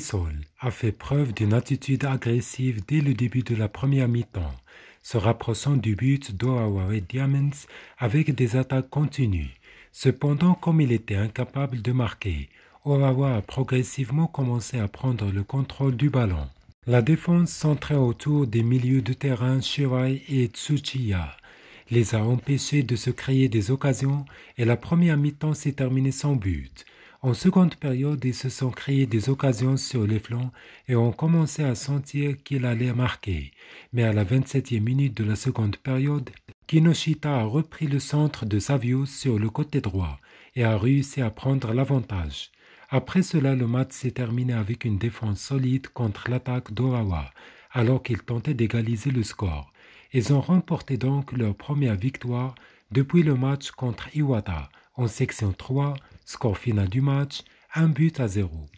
Sol a fait preuve d'une attitude agressive dès le début de la première mi-temps, se rapprochant du but d'Ohaware Diamonds avec des attaques continues. Cependant, comme il était incapable de marquer, Orawa a progressivement commencé à prendre le contrôle du ballon. La défense centrait autour des milieux de terrain Shirai et Tsuchiya, les a empêchés de se créer des occasions et la première mi-temps s'est terminée sans but. En seconde période, ils se sont créés des occasions sur les flancs et ont commencé à sentir qu'il allait marquer. Mais à la 27e minute de la seconde période, Kinoshita a repris le centre de Savio sur le côté droit et a réussi à prendre l'avantage. Après cela, le match s'est terminé avec une défense solide contre l'attaque d'Orawa, alors qu'il tentait d'égaliser le score. Ils ont remporté donc leur première victoire depuis le match contre Iwata en section 3, score final du match, un but à zéro.